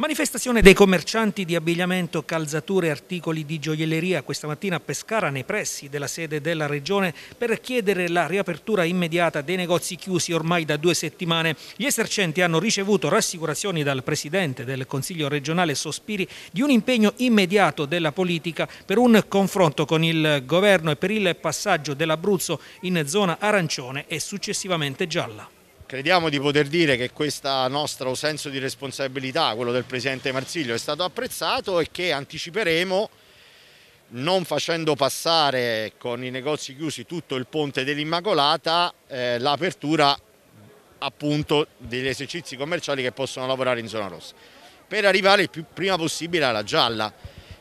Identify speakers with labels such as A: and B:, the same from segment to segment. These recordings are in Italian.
A: Manifestazione dei commercianti di abbigliamento, calzature e articoli di gioielleria questa mattina a Pescara nei pressi della sede della Regione per chiedere la riapertura immediata dei negozi chiusi ormai da due settimane. Gli esercenti hanno ricevuto rassicurazioni dal Presidente del Consiglio regionale Sospiri di un impegno immediato della politica per un confronto con il Governo e per il passaggio dell'Abruzzo in zona arancione e successivamente gialla
B: crediamo di poter dire che questo nostro senso di responsabilità, quello del Presidente Marsiglio, è stato apprezzato e che anticiperemo, non facendo passare con i negozi chiusi tutto il ponte dell'Immacolata, eh, l'apertura appunto degli esercizi commerciali che possono lavorare in zona rossa, per arrivare il più prima possibile alla gialla.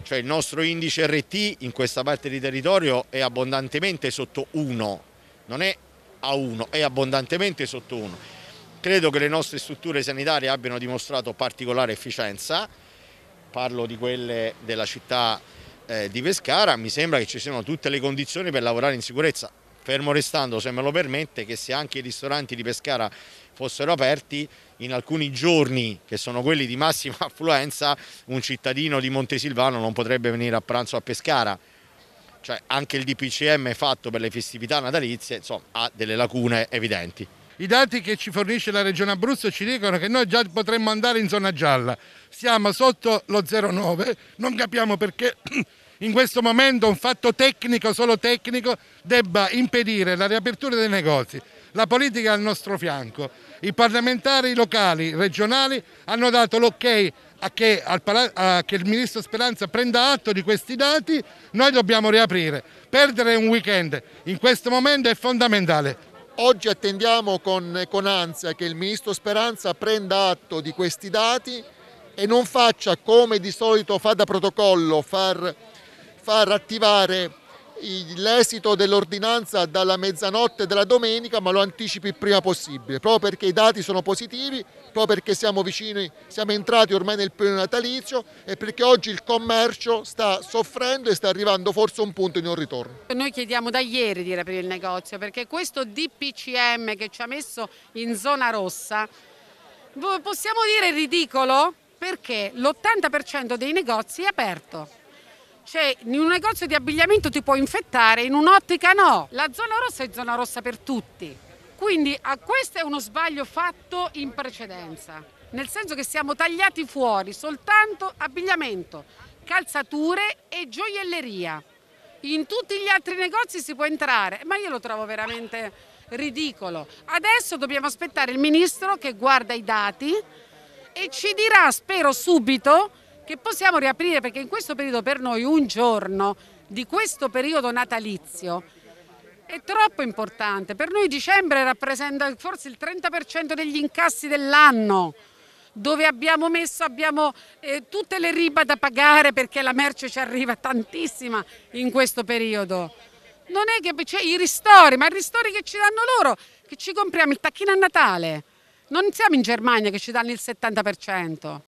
B: Cioè il nostro indice RT in questa parte di territorio è abbondantemente sotto 1, non è a 1 e abbondantemente sotto 1. Credo che le nostre strutture sanitarie abbiano dimostrato particolare efficienza, parlo di quelle della città eh, di Pescara, mi sembra che ci siano tutte le condizioni per lavorare in sicurezza, fermo restando, se me lo permette, che se anche i ristoranti di Pescara fossero aperti, in alcuni giorni, che sono quelli di massima affluenza, un cittadino di Montesilvano non potrebbe venire a pranzo a Pescara cioè anche il DPCM fatto per le festività natalizie insomma, ha delle lacune
C: evidenti. I dati che ci fornisce la Regione Abruzzo ci dicono che noi già potremmo andare in zona gialla, siamo sotto lo 0,9, non capiamo perché in questo momento un fatto tecnico, solo tecnico, debba impedire la riapertura dei negozi la politica è al nostro fianco. I parlamentari locali, regionali hanno dato l'ok a che, a che, il ministro Speranza prenda atto di questi dati, noi
D: dobbiamo riaprire. Perdere un weekend in questo momento è fondamentale. Oggi attendiamo con, con ansia che il ministro Speranza prenda atto di questi dati e non faccia come di solito fa da protocollo, far, far attivare l'esito dell'ordinanza dalla mezzanotte della domenica, ma lo anticipi il prima possibile, proprio perché i dati sono positivi, proprio perché siamo vicini, siamo entrati ormai nel periodo natalizio e perché oggi il commercio sta soffrendo e sta arrivando forse a un punto di non ritorno.
E: Noi chiediamo da ieri di riaprire il negozio perché questo DPCM che ci ha messo in zona rossa, possiamo dire ridicolo? Perché l'80% dei negozi è aperto. Cioè, in un negozio di abbigliamento ti può infettare, in un'ottica no. La zona rossa è zona rossa per tutti. Quindi a ah, questo è uno sbaglio fatto in precedenza, nel senso che siamo tagliati fuori soltanto abbigliamento, calzature e gioielleria. In tutti gli altri negozi si può entrare, ma io lo trovo veramente ridicolo. Adesso dobbiamo aspettare il ministro che guarda i dati e ci dirà, spero subito, che possiamo riaprire perché in questo periodo per noi un giorno di questo periodo natalizio è troppo importante. Per noi dicembre rappresenta forse il 30% degli incassi dell'anno dove abbiamo messo abbiamo, eh, tutte le riba da pagare perché la merce ci arriva tantissima in questo periodo. Non è che c'è i ristori, ma i ristori che ci danno loro, che ci compriamo il tacchino a Natale. Non siamo in Germania che ci danno il 70%.